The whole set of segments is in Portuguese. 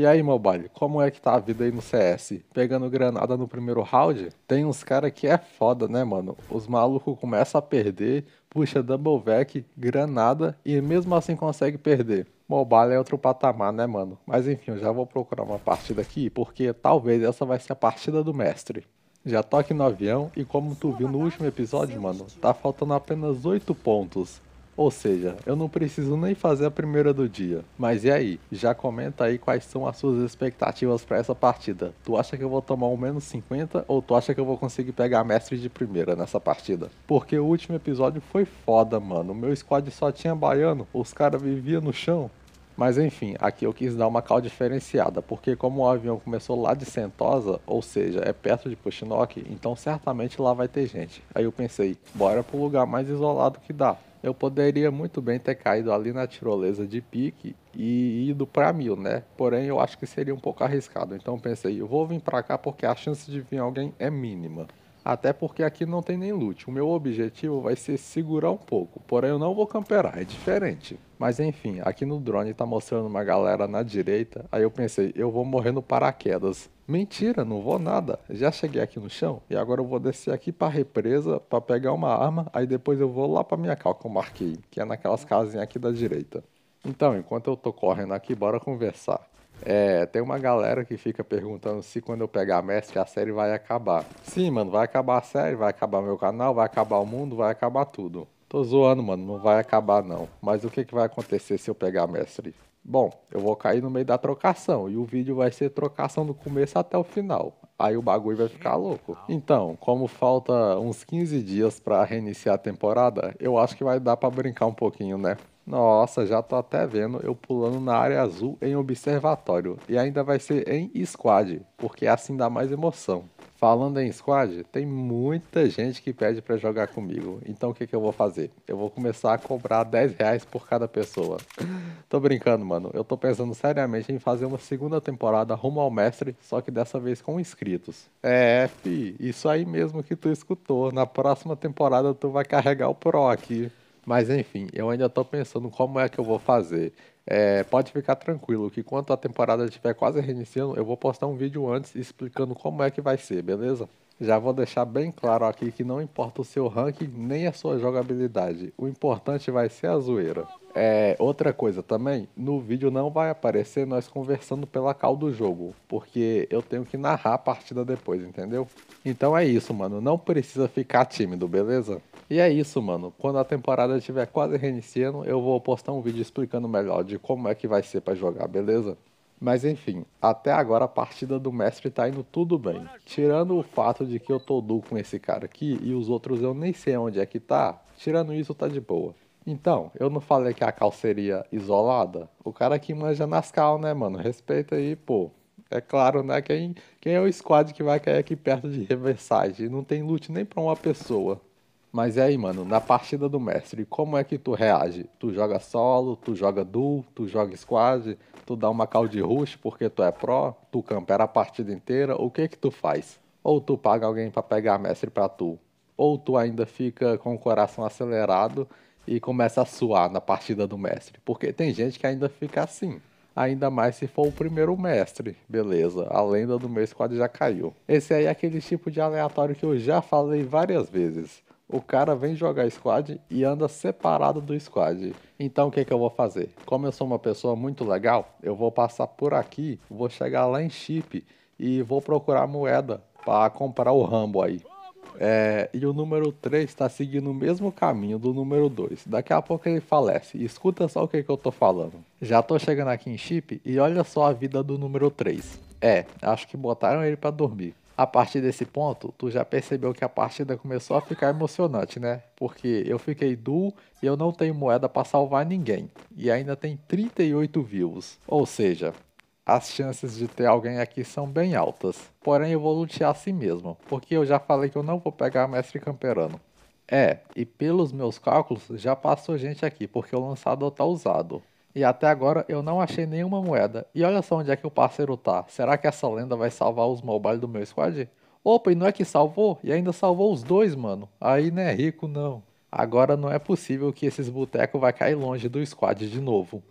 E aí, mobile, como é que tá a vida aí no CS? Pegando granada no primeiro round? Tem uns cara que é foda, né, mano? Os malucos começam a perder, puxa double back, granada e mesmo assim consegue perder. Mobile é outro patamar, né, mano? Mas enfim, eu já vou procurar uma partida aqui, porque talvez essa vai ser a partida do mestre. Já toque no avião e como tu viu no último episódio, mano, tá faltando apenas 8 pontos. Ou seja, eu não preciso nem fazer a primeira do dia. Mas e aí? Já comenta aí quais são as suas expectativas para essa partida. Tu acha que eu vou tomar o menos 50 ou tu acha que eu vou conseguir pegar mestre de primeira nessa partida? Porque o último episódio foi foda, mano. O meu squad só tinha baiano, os caras viviam no chão. Mas enfim, aqui eu quis dar uma cal diferenciada, porque como o avião começou lá de Sentosa, ou seja, é perto de Pushnock, então certamente lá vai ter gente. Aí eu pensei, bora pro lugar mais isolado que dá, eu poderia muito bem ter caído ali na tirolesa de pique e ido para mil, né? Porém, eu acho que seria um pouco arriscado. Então, pensei, eu vou vir para cá porque a chance de vir alguém é mínima. Até porque aqui não tem nem loot. O meu objetivo vai ser segurar um pouco. Porém, eu não vou camperar, é diferente. Mas enfim, aqui no drone tá mostrando uma galera na direita. Aí eu pensei, eu vou morrer no paraquedas. Mentira, não vou nada. Já cheguei aqui no chão e agora eu vou descer aqui pra represa para pegar uma arma, aí depois eu vou lá pra minha calça que eu marquei, que é naquelas casinhas aqui da direita. Então, enquanto eu tô correndo aqui, bora conversar. É, tem uma galera que fica perguntando se quando eu pegar mestre a série vai acabar. Sim, mano, vai acabar a série, vai acabar meu canal, vai acabar o mundo, vai acabar tudo. Tô zoando, mano, não vai acabar não. Mas o que, que vai acontecer se eu pegar mestre? bom, eu vou cair no meio da trocação e o vídeo vai ser trocação do começo até o final. Aí o bagulho vai ficar louco. Então, como falta uns 15 dias para reiniciar a temporada, eu acho que vai dar para brincar um pouquinho, né? Nossa, já tô até vendo eu pulando na área azul em observatório e ainda vai ser em squad, porque é assim dá mais emoção. Falando em squad, tem muita gente que pede para jogar comigo. Então o que, que eu vou fazer? Eu vou começar a cobrar 10 reais por cada pessoa. tô brincando, mano. Eu tô pensando seriamente em fazer uma segunda temporada rumo ao mestre, só que dessa vez com inscritos. É, fi, isso aí mesmo que tu escutou. Na próxima temporada tu vai carregar o Pro aqui. Mas enfim, eu ainda tô pensando como é que eu vou fazer. É, pode ficar tranquilo que quando a temporada estiver quase reiniciando, eu vou postar um vídeo antes explicando como é que vai ser, beleza? Já vou deixar bem claro aqui que não importa o seu rank nem a sua jogabilidade, o importante vai ser a zoeira. É, outra coisa também, no vídeo não vai aparecer nós conversando pela cal do jogo, porque eu tenho que narrar a partida depois, entendeu? Então é isso, mano, não precisa ficar tímido, beleza? E é isso, mano. Quando a temporada estiver quase reiniciando, eu vou postar um vídeo explicando melhor de como é que vai ser para jogar, beleza? Mas enfim, até agora a partida do mestre tá indo tudo bem. Tirando o fato de que eu tô duo com esse cara aqui e os outros eu nem sei onde é que tá, tirando isso tá de boa. Então, eu não falei que a cal seria isolada? O cara que manja nas cal, né, mano? Respeita aí, pô. É claro, né? Quem, quem é o squad que vai cair aqui perto de Riverside? Não tem loot nem pra uma pessoa. Mas e aí, mano, na partida do mestre, como é que tu reage? Tu joga solo, tu joga duo, tu joga squad, tu dá uma call de rush porque tu é pró, tu campera a partida inteira, o que que tu faz? Ou tu paga alguém para pegar mestre pra tu? Ou tu ainda fica com o coração acelerado e começa a suar na partida do mestre? Porque tem gente que ainda fica assim. Ainda mais se for o primeiro mestre. Beleza, a lenda do meu squad já caiu. Esse aí é aquele tipo de aleatório que eu já falei várias vezes o cara vem jogar squad e anda separado do squad. Então o que, que eu vou fazer? Como eu sou uma pessoa muito legal, eu vou passar por aqui, vou chegar lá em chip e vou procurar moeda para comprar o Rambo aí. É, e o número 3 está seguindo o mesmo caminho do número 2. Daqui a pouco ele falece. Escuta só o que, que eu tô falando. Já tô chegando aqui em chip e olha só a vida do número 3. É, acho que botaram ele para dormir a partir desse ponto, tu já percebeu que a partida começou a ficar emocionante, né? Porque eu fiquei duo e eu não tenho moeda para salvar ninguém. E ainda tem 38 views. Ou seja, as chances de ter alguém aqui são bem altas. Porém, eu vou lutear assim mesmo, porque eu já falei que eu não vou pegar mestre camperano. É, e pelos meus cálculos, já passou gente aqui, porque o lançador tá usado. E até agora eu não achei nenhuma moeda. E olha só onde é que o parceiro tá. Será que essa lenda vai salvar os mobile do meu squad? Opa, e não é que salvou? E ainda salvou os dois, mano. Aí não é rico, não. Agora não é possível que esses botecos vai cair longe do squad de novo.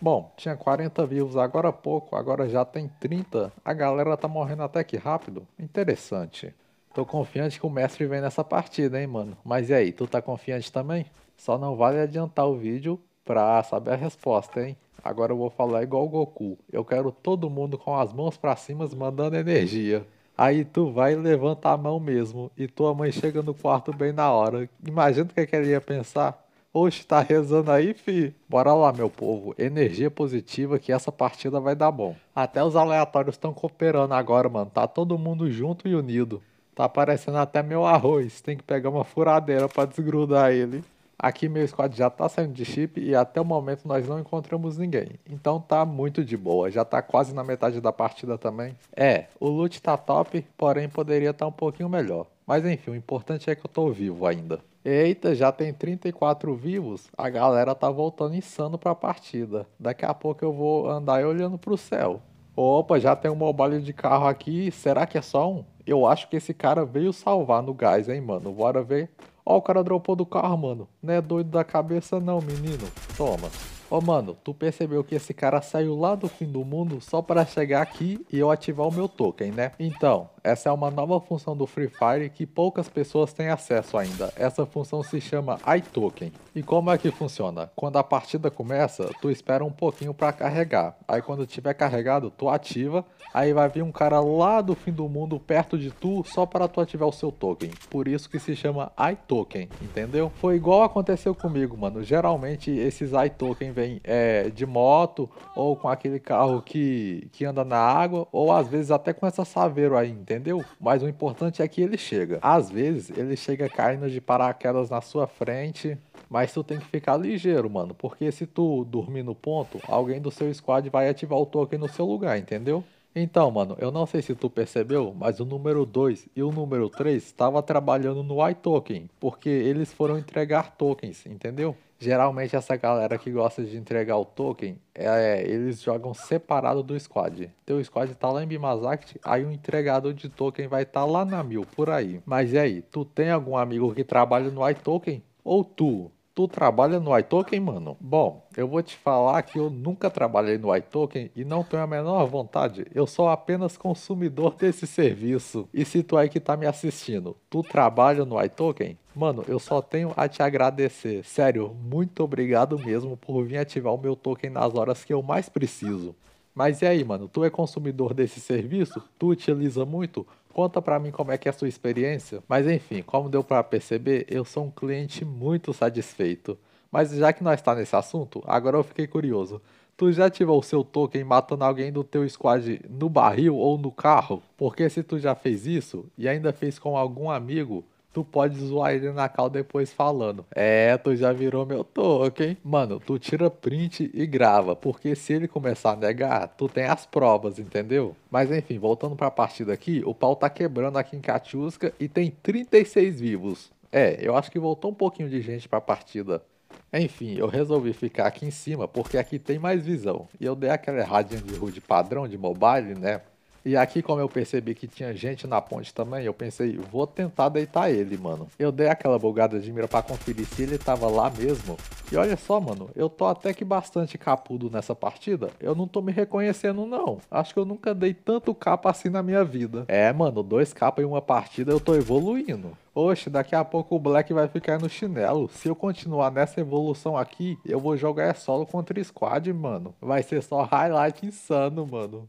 Bom, tinha 40 views agora há pouco, agora já tem 30. A galera tá morrendo até que rápido. Interessante. Tô confiante que o mestre vem nessa partida, hein, mano. Mas e aí, tu tá confiante também? Só não vale adiantar o vídeo pra saber a resposta, hein? Agora eu vou falar igual o Goku. Eu quero todo mundo com as mãos para cima mandando energia. Aí tu vai e levanta a mão mesmo. E tua mãe chega no quarto bem na hora. Imagina o que, é que ela ia pensar. Oxe, tá rezando aí, fi? Bora lá, meu povo. Energia positiva que essa partida vai dar bom. Até os aleatórios estão cooperando agora, mano. Tá todo mundo junto e unido. Tá parecendo até meu arroz. Tem que pegar uma furadeira para desgrudar ele. Aqui meu squad já está saindo de chip e até o momento nós não encontramos ninguém. Então tá muito de boa, já tá quase na metade da partida também. É, o loot tá top, porém poderia estar tá um pouquinho melhor. Mas enfim, o importante é que eu tô vivo ainda. Eita, já tem 34 vivos, a galera tá voltando insano pra partida. Daqui a pouco eu vou andar olhando pro céu. Opa, já tem um mobile de carro aqui, será que é só um? Eu acho que esse cara veio salvar no gás, hein mano, bora ver. Ó, o cara dropou do carro, mano. Não é doido da cabeça não, menino. Toma. ó, mano, tu percebeu que esse cara saiu lá do fim do mundo só para chegar aqui e eu ativar o meu token, né? Então, essa é uma nova função do Free Fire que poucas pessoas têm acesso ainda. Essa função se chama iToken. E como é que funciona? Quando a partida começa, tu espera um pouquinho para carregar. Aí quando tiver carregado, tu ativa. Aí vai vir um cara lá do fim do mundo perto de tu só para tu ativar o seu token. Por isso que se chama iToken, entendeu? Foi igual aconteceu comigo, mano. Geralmente esses iToken vêm é, de moto ou com aquele carro que, que anda na água ou às vezes até com essa saveiro aí, entendeu? entendeu? Mas o importante é que ele chega. Às vezes, ele chega caindo de paraquedas na sua frente, mas tu tem que ficar ligeiro, mano, porque se tu dormir no ponto, alguém do seu squad vai ativar o token no seu lugar, entendeu? Então, mano, eu não sei se tu percebeu, mas o número 2 e o número 3 estavam trabalhando no iToken, porque eles foram entregar tokens, entendeu? Geralmente essa galera que gosta de entregar o token, é, eles jogam separado do squad. Teu squad tá lá em Bimazact, aí o entregador de token vai estar tá lá na mil, por aí. Mas e aí, tu tem algum amigo que trabalha no iToken? Ou tu, Tu trabalha no iToken, mano? Bom, eu vou te falar que eu nunca trabalhei no iToken e não tenho a menor vontade. Eu sou apenas consumidor desse serviço. E se tu aí que tá me assistindo, tu trabalha no iToken? Mano, eu só tenho a te agradecer. Sério, muito obrigado mesmo por vir ativar o meu token nas horas que eu mais preciso. Mas e aí, mano? Tu é consumidor desse serviço? Tu utiliza muito? Conta para mim como é que é a sua experiência. Mas enfim, como deu para perceber, eu sou um cliente muito satisfeito. Mas já que nós está nesse assunto, agora eu fiquei curioso. Tu já ativou o seu token matando alguém do teu squad no barril ou no carro? Porque se tu já fez isso e ainda fez com algum amigo, tu pode zoar ele na cal depois falando. É, tu já virou meu token. Mano, tu tira print e grava, porque se ele começar a negar, tu tem as provas, entendeu? Mas enfim, voltando pra partida aqui, o pau tá quebrando aqui em Katiuska e tem 36 vivos. É, eu acho que voltou um pouquinho de gente pra partida. Enfim, eu resolvi ficar aqui em cima porque aqui tem mais visão. E eu dei aquela erradinha de rude padrão de mobile, né? E aqui, como eu percebi que tinha gente na ponte também, eu pensei, vou tentar deitar ele, mano. Eu dei aquela bugada de mira pra conferir se ele tava lá mesmo. E olha só, mano, eu tô até que bastante capudo nessa partida. Eu não tô me reconhecendo, não. Acho que eu nunca dei tanto capa assim na minha vida. É, mano, dois capas em uma partida eu tô evoluindo. Oxe, daqui a pouco o Black vai ficar no chinelo. Se eu continuar nessa evolução aqui, eu vou jogar é solo contra squad, mano. Vai ser só highlight insano, mano.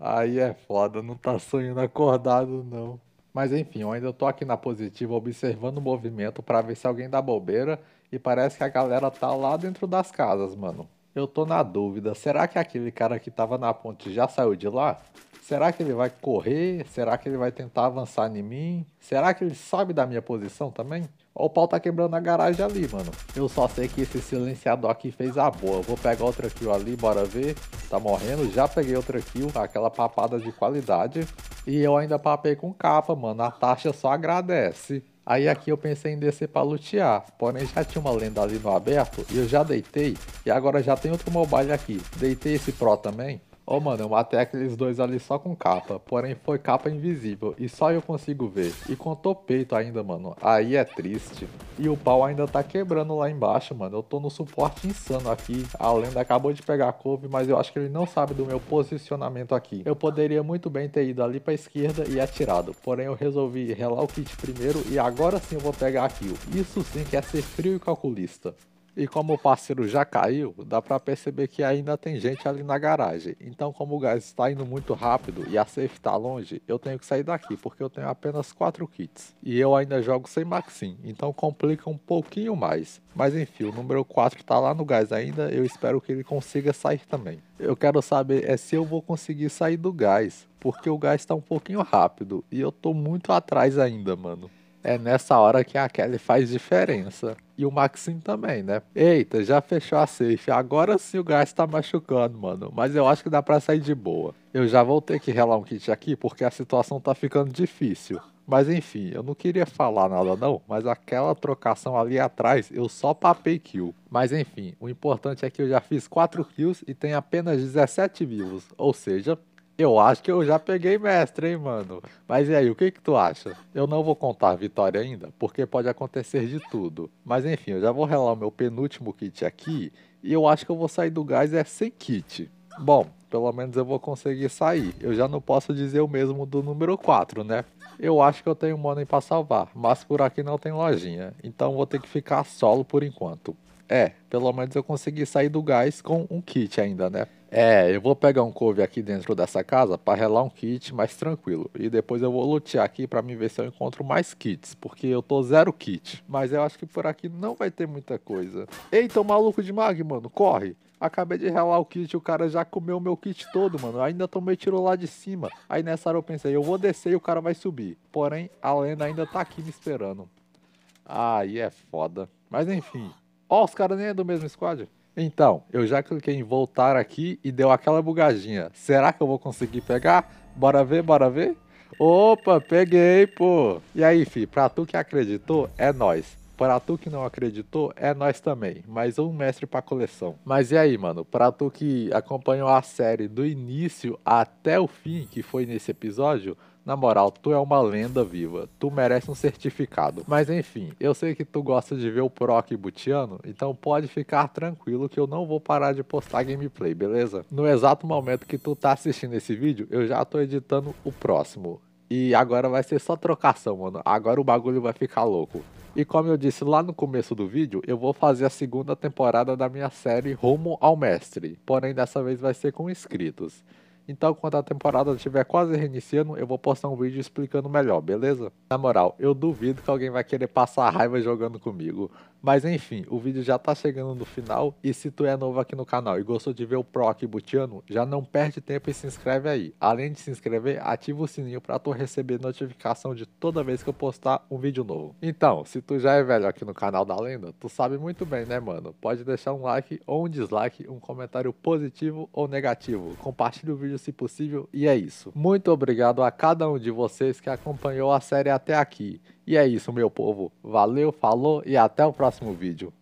Aí é foda, não tá sonhando acordado, não. Mas enfim, eu ainda tô aqui na positiva observando o movimento para ver se alguém dá bobeira e parece que a galera tá lá dentro das casas, mano. Eu tô na dúvida, será que aquele cara que tava na ponte já saiu de lá? Será que ele vai correr? Será que ele vai tentar avançar em mim? Será que ele sabe da minha posição também? Ó, o pau tá quebrando a garagem ali, mano. Eu só sei que esse silenciador aqui fez a boa. vou pegar outra kill ali, bora ver. Tá morrendo, já peguei outra kill, aquela papada de qualidade. E eu ainda papei com capa, mano. A taxa só agradece. Aí aqui eu pensei em descer pra lutear, porém já tinha uma lenda ali no aberto e eu já deitei. E agora já tem outro mobile aqui. Deitei esse pro também. Ô, oh, mano, eu matei aqueles dois ali só com capa, porém foi capa invisível e só eu consigo ver. E contou peito ainda, mano, aí é triste. E o pau ainda tá quebrando lá embaixo, mano, eu tô no suporte insano aqui. A lenda acabou de pegar a couve, mas eu acho que ele não sabe do meu posicionamento aqui. Eu poderia muito bem ter ido ali pra esquerda e atirado, porém eu resolvi relar o kit primeiro e agora sim eu vou pegar a kill. Isso sim que é ser frio e calculista. E como o parceiro já caiu, dá para perceber que ainda tem gente ali na garagem. Então, como o gás está indo muito rápido e a safe está longe, eu tenho que sair daqui, porque eu tenho apenas 4 kits. E eu ainda jogo sem Maxim, então complica um pouquinho mais. Mas enfim, o número 4 está lá no gás ainda, eu espero que ele consiga sair também. Eu quero saber é se eu vou conseguir sair do gás, porque o gás está um pouquinho rápido e eu tô muito atrás ainda, mano. É nessa hora que a Kelly faz diferença. E o Maxim também, né? Eita, já fechou a safe. Agora sim o gás tá machucando, mano. Mas eu acho que dá pra sair de boa. Eu já vou ter que relar um kit aqui porque a situação tá ficando difícil. Mas enfim, eu não queria falar nada não, mas aquela trocação ali atrás eu só papei kill. Mas enfim, o importante é que eu já fiz 4 kills e tenho apenas 17 vivos, ou seja, eu acho que eu já peguei mestre, hein, mano? Mas e aí, o que que tu acha? Eu não vou contar a vitória ainda, porque pode acontecer de tudo. Mas enfim, eu já vou relar o meu penúltimo kit aqui, e eu acho que eu vou sair do gás é sem kit. Bom, pelo menos eu vou conseguir sair. Eu já não posso dizer o mesmo do número 4, né? Eu acho que eu tenho money para salvar, mas por aqui não tem lojinha, então vou ter que ficar solo por enquanto. É, pelo menos eu consegui sair do gás com um kit ainda, né? É, eu vou pegar um couve aqui dentro dessa casa para relar um kit mais tranquilo. E depois eu vou lutear aqui para me ver se eu encontro mais kits, porque eu tô zero kit. Mas eu acho que por aqui não vai ter muita coisa. Eita, o maluco de mag, mano, corre! Acabei de relar o kit, o cara já comeu o meu kit todo, mano. Eu ainda tomei tiro lá de cima. Aí nessa hora eu pensei, eu vou descer e o cara vai subir. Porém, a lenda ainda tá aqui me esperando. Aí é foda. Mas enfim. Ó, os caras nem é do mesmo squad. Então, eu já cliquei em voltar aqui e deu aquela bugadinha. Será que eu vou conseguir pegar? Bora ver, bora ver? Opa, peguei, pô! E aí, fi, pra tu que acreditou, é nós. Pra tu que não acreditou, é nós também. Mais um mestre pra coleção. Mas e aí, mano? Pra tu que acompanhou a série do início até o fim, que foi nesse episódio, na moral, tu é uma lenda viva. Tu merece um certificado. Mas enfim, eu sei que tu gosta de ver o Proc Butiano, então pode ficar tranquilo que eu não vou parar de postar gameplay, beleza? No exato momento que tu tá assistindo esse vídeo, eu já tô editando o próximo. E agora vai ser só trocação, mano. Agora o bagulho vai ficar louco. E como eu disse lá no começo do vídeo, eu vou fazer a segunda temporada da minha série Rumo ao Mestre. Porém, dessa vez vai ser com inscritos. Então, quando a temporada estiver quase reiniciando, eu vou postar um vídeo explicando melhor, beleza? Na moral, eu duvido que alguém vai querer passar raiva jogando comigo. Mas enfim, o vídeo já tá chegando no final e se tu é novo aqui no canal e gostou de ver o Pro aqui butiano, já não perde tempo e se inscreve aí. Além de se inscrever, ativa o sininho para tu receber notificação de toda vez que eu postar um vídeo novo. Então, se tu já é velho aqui no canal da Lenda, tu sabe muito bem, né, mano? Pode deixar um like ou um dislike, um comentário positivo ou negativo. Compartilhe o vídeo se possível e é isso. Muito obrigado a cada um de vocês que acompanhou a série até aqui. E é isso, meu povo. Valeu, falou e até o próximo vídeo.